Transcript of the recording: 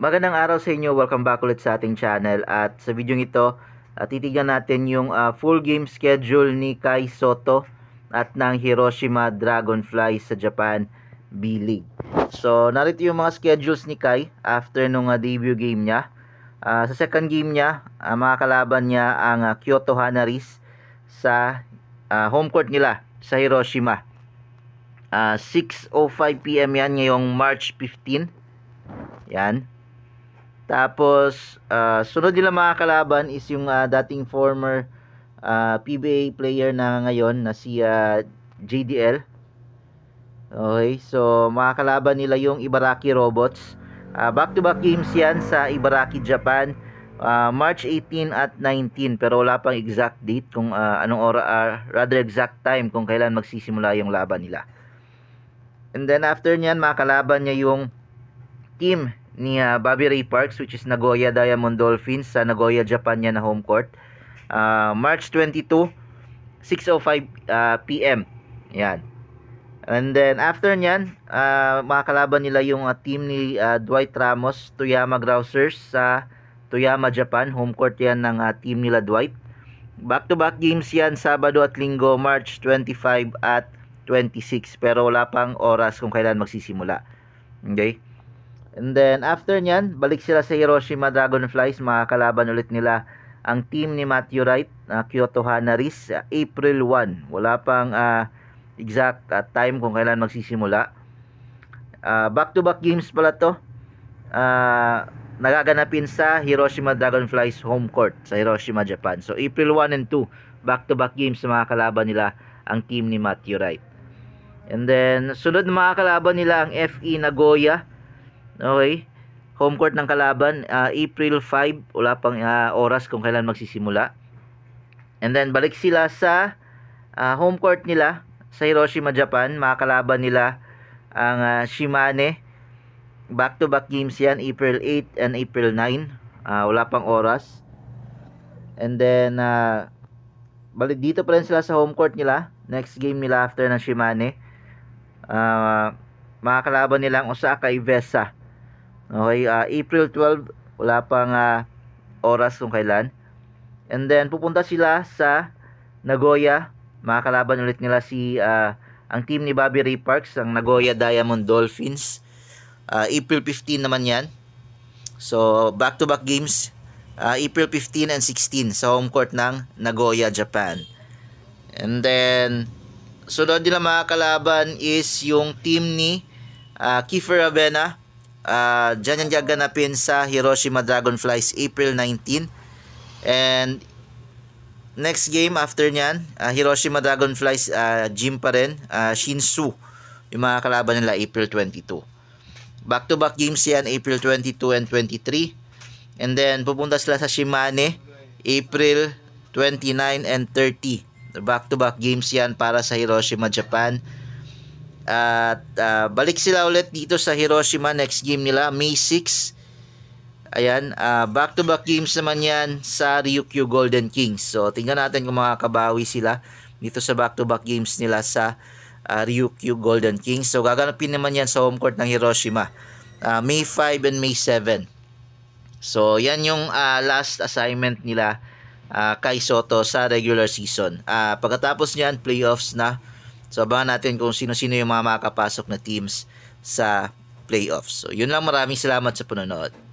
Magandang araw sa inyo. Welcome back ulit sa ating channel. At sa video ito, uh, titignan natin yung uh, full game schedule ni Kai Soto at ng Hiroshima Dragonflies sa Japan B-League. So, narito yung mga schedules ni Kai after nung uh, debut game niya. Uh, sa second game niya, uh, mga kalaban niya ang uh, Kyoto Hanaris sa uh, home court nila sa Hiroshima. Uh, 6.05pm yan ngayong March 15. Yan. Tapos, uh, sunod nila mga kalaban is yung uh, dating former uh, ah, PBA player na ngayon na si uh, JDL. Okay, so mga kalaban nila yung Ibaraki Robots. back-to-back -back games yan sa Ibaraki, Japan. Uh, March 18 at 19 pero wala pang exact date kung uh, anong oras uh, rather exact time kung kailan magsisimula yung laban nila. And then after niyan makalaban niya yung team ni uh, Bobby Ray Parks which is Nagoya Diamond Dolphins sa Nagoya, Japan niya na home court. Uh, March 22, 6.05 p.m. Yan. And then after niyan, uh, makakalaban nila yung uh, team ni uh, Dwight Ramos, Toyama Grousers sa Toyama, Japan. Home court yan ng uh, team nila Dwight. Back-to-back -back games yan, Sabado at Linggo, March 25 at 26. Pero wala pang oras kung kailan magsisimula. Okay? And then after nyan, balik sila sa Hiroshima Dragonflies, makakalaban ulit nila ang team ni Matthew Wright, uh, Kyoto Hanaris, uh, April 1. Wala pang uh, exact uh, time kung kailan magsisimula. Uh, back-to-back -back games pala to. Uh, nagaganapin sa Hiroshima Dragonflies home court sa Hiroshima, Japan. So April 1 and 2, back-to-back -back games makakalaban nila ang team ni Matthew Wright. And then sunod makakalaban nila ang FE Nagoya Okay? Home court ng kalaban, uh, April 5, wala pang uh, oras kung kailan magsisimula. And then balik sila sa uh, home court nila sa Hiroshima, Japan. Makakalaban nila ang uh, Shimane. Back-to-back -back games yan, April 8 and April 9. Uh, wala pang oras. And then, uh, balik dito pa rin sila sa home court nila. Next game nila after ng Shimane. Uh, makakalaban nila ang Osaka Ivesa. Okay, uh, April 12, wala pang uh, oras kung kailan. And then pupunta sila sa Nagoya. Makakalaban ulit nila si uh, ang team ni Bobby Ray Parks, ang Nagoya Diamond Dolphins. Uh, April 15 naman 'yan. So back-to-back games uh, April 15 and 16 sa home court ng Nagoya, Japan. And then sunod nila makakalaban is yung team ni uh, Kiefer Avena Uh, dyan yung gaganapin sa Hiroshima Dragonflies April 19. And next game after nyan, uh, ah, Hiroshima Dragonflies uh, ah, gym pa rin, uh, Shinsu. Yung mga kalaban nila April 22. Back-to-back games yan, April 22 and 23. And then pupunta sila sa Shimane, April 29 and 30. back to -back games yan para sa Hiroshima, Japan. At uh, balik sila ulit dito sa Hiroshima next game nila May 6. Ayan, ah, back-to-back -back games naman yan sa Ryukyu Golden Kings. So, tingnan natin kung makakabawi sila dito sa back-to-back -back games nila sa uh, Ryukyu Golden Kings. So, gaganapin naman yan sa home court ng Hiroshima. Uh, May 5 and May 7. So, yan yung uh, last assignment nila uh, kay Soto sa regular season. Uh, pagkatapos niyan, playoffs na So abangan natin kung sino-sino yung mga makakapasok na teams sa playoffs. So yun lang maraming salamat sa panonood.